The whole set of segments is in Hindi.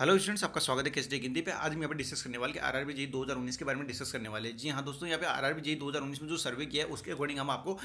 हेलो स्टूडेंट्स आपका स्वागत है केस डे हिंदी पे आज हम यहाँ पर डिस्कस करने वाले आर आर बी जी दो हज़ार उन्नीस के बारे में डिस्कस करने वाले हैं जी हाँ दोस्तों यहाँ पे आर आर बी जी दो हज़ार उन्नीस में जो सर्वे किया है उसके अकॉर्डिंग हम आपको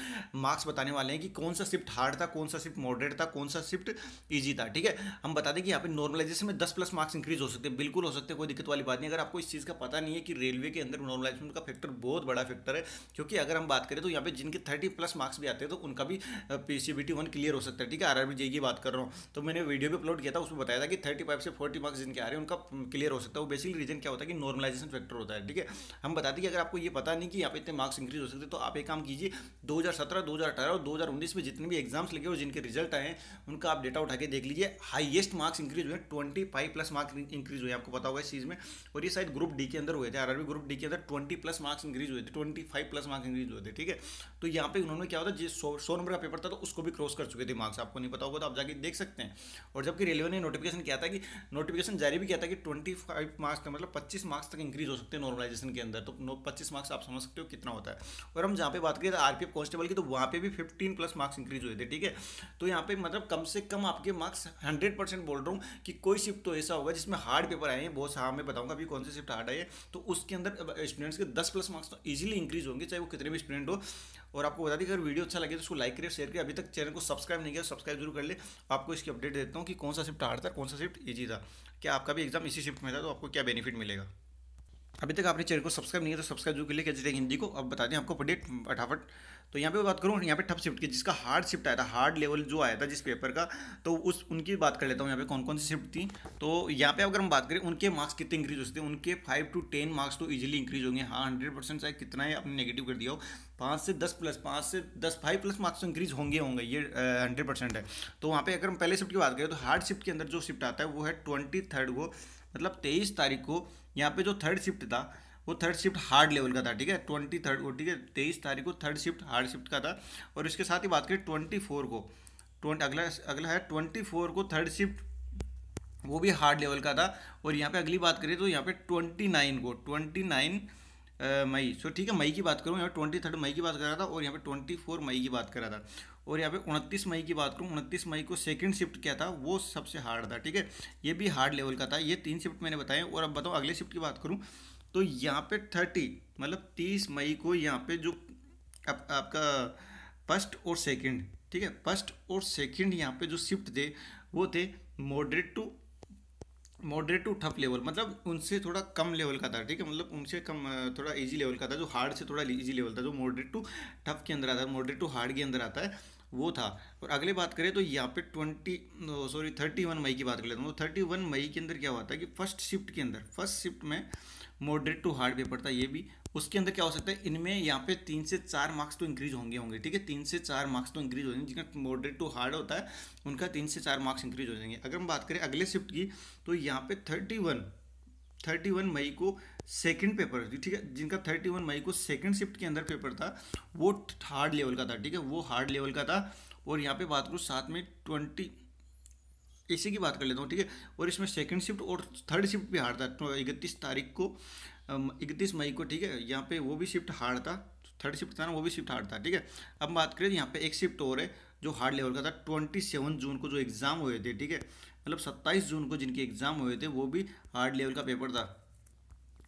मार्क्स बताने वाले हैं कि कौन सा शिफ्ट हार्ड था कौन सा शिफ्ट मॉडरेट था कौन सा शिफ्ट ईजी था ठीक है हम बता दें कि यहाँ पे नॉर्मलाइजेशन में दस प्लस मार्क्स इंक्रीज हो सकते हैं बिल्कुल हो सकते हैं कोई दिक्कत वाली बात नहीं अगर आपको इस चीज़ का पता नहीं है कि रेलवे के अंदर नॉर्मलाइजमेंट का फैक्टर बहुत बड़ा फैक्टर है क्योंकि अगर हम बात करें तो यहाँ पर जिनके थर्टी प्लस मार्क्स भी आते हैं तो उनका भी P C B T one clear हो सकता है ठीक है आर आर बी की बात कर रहा हूँ तो मैंने वीडियो भी अपलोड किया था उसमें बताया था कि थर्टी फाइव से फोर्टी मार्क्स रीजन क्या आ रहे हैं उनका क्लियर हो सकता है वो बेसिकली रीजन क्या होता है कि नॉर्मलाइजेशन फैक्टर होता है ठीक है हम बताते कि अगर आपको ये पता नहीं कि यहाँ पे इतने मार्क्स इंक्रीज हो सकते तो आप एक काम कीजिए 2017 2018 और दो में जितने भी एग्जाम्स लगे और जिनके रिजल्ट आए उनका आप डेटा उठा के देख लीजिए हाइएस्ट मार्क्स इंक्रीज हुए ट्वेंटी प्लस मार्क्स इंक्रीज हुए आपको पता होगा इस चीज़ में और ये शायद ग्रुप डी के अंदर हुए थे आर ग्रुप डी के अंदर ट्वेंटी प्लस मार्क्स इंक्रीज हुए थे ट्वेंटी प्लस मार्क्स इंक्रीज हुए थे ठीक है तो यहाँ पे उन्होंने क्या होता है जिस सौ नंबर का पेपर था तो उसको भी क्रॉस कर चुके थे मार्क्स आपको नहीं पता होगा तो आप जाके देख सकते हैं और जबकि रेलवे ने नोटिफिकेशन किया था कि नोटिफिकेशन नोटिफिकेशन जारी भी किया था कि ट्वेंटी फाइव मार्क्स का मतलब पच्चीस मार्क्स तक इंक्रीज हो सकते हैं नॉर्मलाइजेशन के अंदर तो पच्चीस मार्क्स आप समझ सकते हो कितना होता है और हम जहाँ पे बात करें एफ तो कॉन्स्टेबल की तो वहाँ पे भी फिफ्टीन प्लस मार्क्स इंक्रीज हुए थे ठीक है तो यहाँ पे मतलब कम से कम आपके मार्क्स हंड्रेड बोल रहा हूँ कि कोई शिफ्ट तो ऐसा होगा जिसमें हार्ड पेपर आए हैं बहुत हाँ मैं बताऊँगा अभी कौन से शिफ्ट हार्ड आए तो उसके अंदर स्टूडेंट्स के दस प्लस मार्क्स तो ईजिली इंक्रीज होंगे चाहे वो कितने भी स्टूडेंट हो और आपको बता दें अगर वीडियो अच्छा लगे तो उसको लाइक करिए शेयर करिए अभी तक चैनल को सब्सक्राइब नहीं किया सब्सक्राइब जरूर कर ले आपको इसकी अपडेट देता हूँ कि कौन सा शिफ्ट हार्ड था कौन सा शिफ्ट ईजी था क्या आपका भी एग्जाम इसी शिफ्ट में था तो आपको क्या बेनिफिट मिलेगा अभी तक आपने चैनल को सब्सक्राइब नहीं किया तो सब्सक्राइब जो के लिए क्लिक है हिंदी को अब बता दें आपको अपडेट फटाफट तो यहाँ पे बात करूँ यहाँ पे टफ शिफ्ट की जिसका हार्ड शिफ्ट आया था हार्ड लेवल जो आया था जिस पेपर का तो उस उनकी बात कर लेता हूँ यहाँ पे कौन कौन सी शिफ्ट थी तो यहाँ पे अगर हम बात करें उनके मार्क्स कितने इंक्रीज होते हैं उनके फाइव टू टेन मार्क्स तो ईजिली इंक्रीज होंगे हाँ हंड्रेड परसेंट चाहे कितना है आपने नेगेटिव कर दिया हो पाँच से दस प्लस पाँच से दस फाइव प्लस मार्क्स तो इंक्रीज होंगे होंगे ये हंड्रेड परसेंट है तो वहाँ पे अगर हम पहले शिफ्ट की बात करें तो हार्ड शिफ्ट के अंदर जो शिफ्ट आता है वो है ट्वेंटी थर्ड को मतलब तेईस तारीख को यहाँ पे जो थर्ड शिफ्ट था वो थर्ड शिफ्ट हार्ड लेवल का था ठीक है ट्वेंटी थर्ड को ठीक है तेईस तारीख को थर्ड शिफ्ट हार्ड शिफ्ट का था और इसके साथ ही बात करें ट्वेंटी फोर को ट्वेंटी अगला अगला है ट्वेंटी फोर को थर्ड शिफ्ट वो भी हार्ड लेवल का था और यहाँ पे अगली बात करें तो यहाँ पे ट्वेंटी नाइन को ट्वेंटी नाइन मई सो ठीक है मई की बात करूँ यहाँ पर ट्वेंटी थर्ड मई की बात कर रहा था और यहाँ पर ट्वेंटी फोर मई की बात कर रहा था और यहाँ पे उनतीस मई की बात करूँ उनतीस मई को सेकंड शिफ्ट क्या था वो सबसे हार्ड था ठीक है ये भी हार्ड लेवल का था ये तीन शिफ्ट मैंने बताए और अब बताओ अगले शिफ्ट की बात करूँ तो यहाँ पे थर्टी मतलब तीस मई को यहाँ पे जो आप, आपका फर्स्ट और सेकेंड ठीक है फर्स्ट और सेकेंड यहाँ पे जो शिफ्ट थे वो थे moderate to moderate to tough level मतलब उनसे थोड़ा कम लेवल का था ठीक है मतलब उनसे कम थोड़ा इजी लेवल का था जो हार्ड से थोड़ा इजी लेवल था जो मॉडरेट टू टफ के अंदर आता है मॉडरेट टू हार्ड के अंदर आता है वो था और अगले बात करें तो यहाँ पे ट्वेंटी सॉरी थर्टी वन मई की बात कर लेता हूँ थर्टी तो वन मई के अंदर क्या हुआ था कि फर्स्ट शिफ्ट के अंदर फर्स्ट शिफ्ट में मॉडरेट टू हार्ड पेपर था ये भी उसके अंदर क्या हो सकता है इनमें यहाँ पे तीन से चार मार्क्स तो इंक्रीज होंगे होंगे ठीक है तीन से चार मार्क्स तो इंक्रीज हो जाएंगे जिनका मॉडरेट टू हार्ड होता है उनका तीन से चार मार्क्स इंक्रीज हो जाएंगे अगर हम बात करें अगले शिफ्ट की तो यहाँ पे थर्टी वन थर्टी वन मई को सेकंड पेपर ठीक है जिनका थर्टी वन मई को सेकंड शिफ्ट के अंदर पेपर था वो हार्ड लेवल का था ठीक है वो हार्ड लेवल का था और यहाँ पे बात करूँ साथ में ट्वेंटी इसी की बात कर लेता हूँ ठीक है और इसमें सेकंड शिफ्ट और थर्ड शिफ्ट भी हार्ड था तो इकतीस तो तारीख को इकतीस मई को ठीक है यहाँ पे वो भी शिफ्ट हार्ड था थर्ड शिफ्ट था ना वो भी शिफ्ट हार्ड था ठीक है अब बात करें यहाँ पे एक शिफ्ट और है जो हार्ड लेवल का था ट्वेंटी सेवन जून को जो एग्ज़ाम हुए थे ठीक है मतलब सत्ताईस जून को जिनके एग्ज़ाम हुए थे वो भी हार्ड लेवल का पेपर था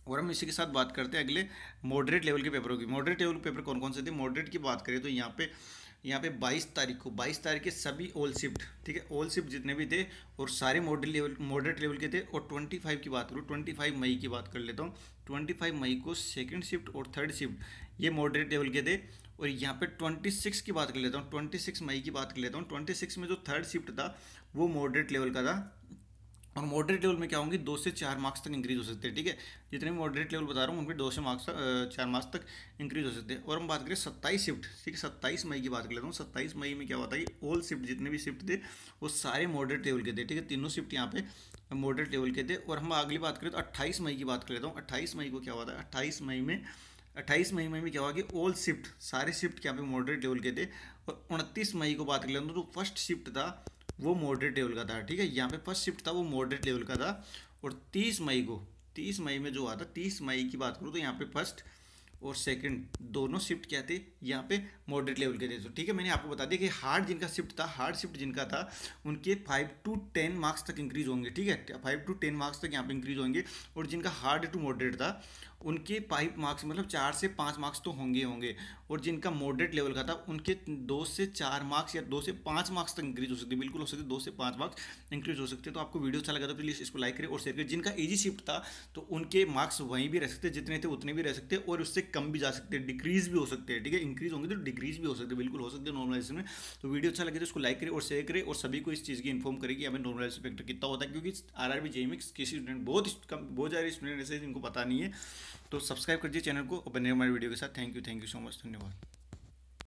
और हम इसी के साथ बात करते हैं अगले मॉडरेट लेवल के पेपरों की मॉडरेट लेवल के पेपर कौन कौन से थे मॉडरेट की बात करें तो यहाँ पे यहाँ पे 22 तारीख को 22 तारीख के सभी ऑल शिफ्ट ठीक है ऑल शिफ्ट जितने भी थे और सारे मॉडल लेवल मॉडरेट लेवल के थे और 25 की बात करूँ 25 मई की बात कर लेता हूँ 25 मई को सेकंड शिफ्ट और थर्ड शिफ्ट ये मॉडरेट लेवल के थे और यहाँ पे 26 की बात कर लेता हूँ 26 मई की बात कर लेता हूँ 26 में जो थर्ड शिफ्ट था वो मॉडरेट लेवल का था और मॉडरेट लेवल में क्या होंगी दो से चार मार्क्स तक इंक्रीज हो सकते हैं ठीक है जितने भी मॉडरेट लेवल बता रहा हूँ उनके दो से मार्क्स तक चार मार्क्स तक इंक्रीज हो सकते हैं और हम बात करें सत्ताईस शिफ्ट ठीक है सत्ताईस मई की बात कर लेता हूँ सत्ताईस मई में क्या हुआ था कि ऑल शिफ्ट जितने भी शिफ्ट थे वो सारे मॉडरेट लेवल के थे ठीक है तीनों शिफ्ट यहाँ पे मॉडरेट लेवल के थे और हम अगली बात करें तो अट्ठाईस मई की बात कर लेता हूँ अट्ठाईस मई को क्या हुआ था अट्ठाईस मई में अट्ठाईस मई में भी क्या हुआ कि ऑल शिफ्ट सारे शिफ्ट यहाँ पे मॉडरेट लेवल के थे और उनतीस मई को बात कर लेता हूँ तो फर्स्ट शिफ्ट था वो मॉडरेट लेवल का था ठीक है यहाँ पे फर्स्ट शिफ्ट था वो मॉडरेट लेवल का था और तीस मई को तीस मई में जो हुआ था तीस मई की बात करूँ तो यहाँ पे फर्स्ट और सेकंड दोनों शिफ्ट क्या थे यहाँ पे मॉडरेट लेवल के थे तो ठीक है मैंने आपको बता दिया कि हार्ड जिनका शिफ्ट था हार्ड शिफ्ट जिनका था उनके फाइव टू टेन मार्क्स तक इंक्रीज होंगे ठीक है फाइव टू टेन मार्क्स तक यहाँ पे इंक्रीज होंगे और जिनका हार्ड टू मॉडरेट था उनके फाइव मार्क्स मतलब चार से पाँच मार्क्स तो होंगे होंगे और जिनका मॉडरेट लेवल का था उनके दो से चार मार्क्स या दो से पाँच मार्क्स तक इंक्रीज हो सकते बिल्कुल हो सकते दो से पाँच मार्क्स इंक्रीज हो सकते तो आपको वीडियो अच्छा लगा तो प्लीज़ इसको लाइक करें और शेयर करें जिनका ईजी शिफ्ट था तो उनके मार्क्स वहीं भी रह सकते जितने थे उतने भी रह सकते और उससे कम भी जा सकते हैं डिक्रीज भी हो सकते हैं ठीक है इंक्रीज होंगे तो डिक्रीज भी हो सकते हैं बिल्कुल हो सकते हैं नॉर्मलाइजेशन में तो वीडियो अच्छा लगे तो उसको लाइक करें और शेयर करें और सभी को इस चीज़ की इन्फॉर्म करें कि हमें नॉर्मलाइज फैक्टर कितना होता है क्योंकि आर आर बी जेमिक्स किसी स्टूडेंट बहुत कम बहुत सारे स्टूडेंट ऐसे जिनको पता नहीं है तो सब्सक्राइब कर दीजिए चैनल को और बने हमारे वीडियो के साथ thank you thank you so much धन्यवाद